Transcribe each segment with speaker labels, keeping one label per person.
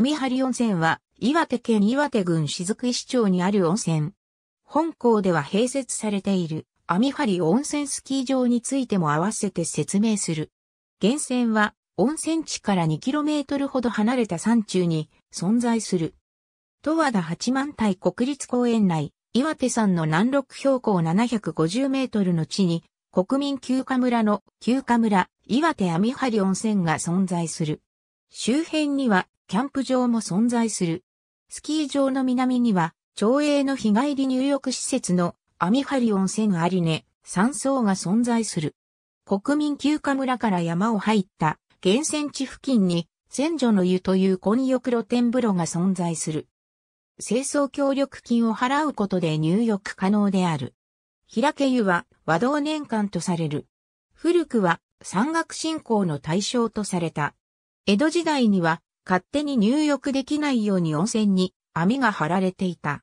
Speaker 1: 網張温泉は、岩手県岩手郡雫石町にある温泉。本校では併設されている網張温泉スキー場についても合わせて説明する。源泉は温泉地から 2km ほど離れた山中に存在する。十和田八幡平国立公園内、岩手山の南麓標高750メートルの地に、国民休暇村の休暇村、岩手網張温泉が存在する。周辺にはキャンプ場も存在する。スキー場の南には、町営の日帰り入浴施設のアミハリ温泉アリネ、山荘が存在する。国民休暇村から山を入った源泉地付近に、千女の湯という混浴露天風呂が存在する。清掃協力金を払うことで入浴可能である。平家湯は和道年間とされる。古くは山岳信仰の対象とされた。江戸時代には勝手に入浴できないように温泉に網が張られていた。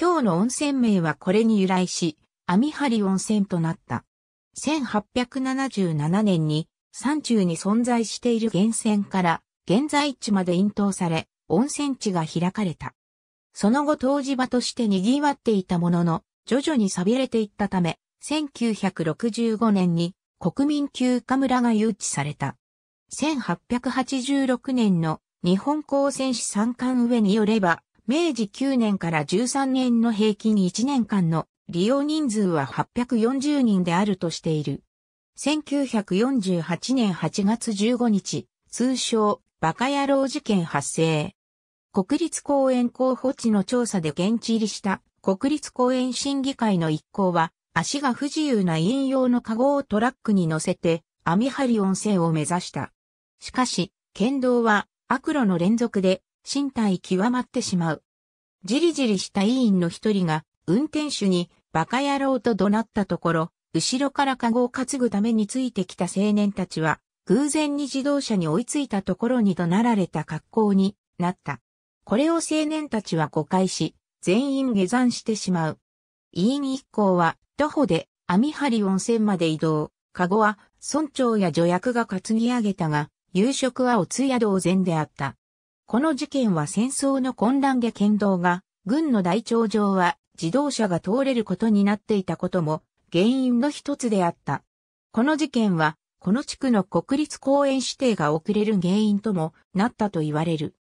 Speaker 1: 今日の温泉名はこれに由来し、網張り温泉となった。1877年に山中に存在している源泉から現在地まで引導され、温泉地が開かれた。その後湯治場として賑わっていたものの、徐々に錆びれていったため、1965年に国民休暇村が誘致された。1886年の日本高専士三冠上によれば、明治9年から13年の平均1年間の利用人数は840人であるとしている。1948年8月15日、通称、バカ野郎事件発生。国立公園候補地の調査で現地入りした国立公園審議会の一行は、足が不自由な引用のカゴをトラックに乗せて、網張温泉を目指した。しかし、県道は悪路の連続で身体極まってしまう。じりじりした委員の一人が運転手にバカ野郎と怒鳴ったところ、後ろからカゴを担ぐためについてきた青年たちは、偶然に自動車に追いついたところに怒鳴られた格好になった。これを青年たちは誤解し、全員下山してしまう。委員一行は徒歩で網張温泉まで移動。カゴは村長や助役が担ぎ上げたが、夕食はお通夜同然であった。この事件は戦争の混乱で剣道が、軍の大長上は自動車が通れることになっていたことも原因の一つであった。この事件は、この地区の国立公園指定が遅れる原因ともなったと言われる。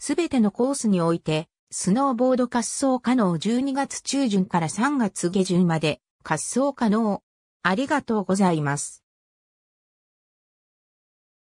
Speaker 1: すべてのコースにおいて、スノーボード滑走可能12月中旬から3月下旬まで滑走可能。ありがとうございます。